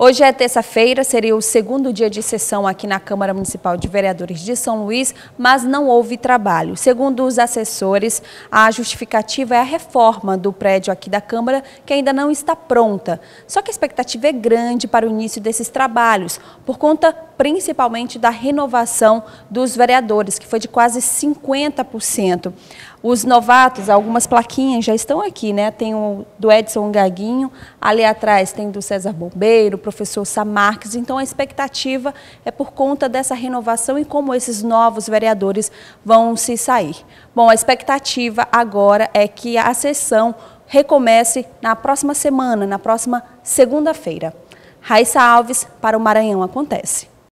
Hoje é terça-feira, seria o segundo dia de sessão aqui na Câmara Municipal de Vereadores de São Luís, mas não houve trabalho. Segundo os assessores, a justificativa é a reforma do prédio aqui da Câmara, que ainda não está pronta. Só que a expectativa é grande para o início desses trabalhos, por conta principalmente da renovação dos vereadores, que foi de quase 50%. Os novatos, algumas plaquinhas já estão aqui, né? Tem o do Edson Gaguinho, ali atrás tem do César Bombeiro, professor Samarques. Então a expectativa é por conta dessa renovação e como esses novos vereadores vão se sair. Bom, a expectativa agora é que a sessão recomece na próxima semana, na próxima segunda-feira. Raíssa Alves para o Maranhão Acontece.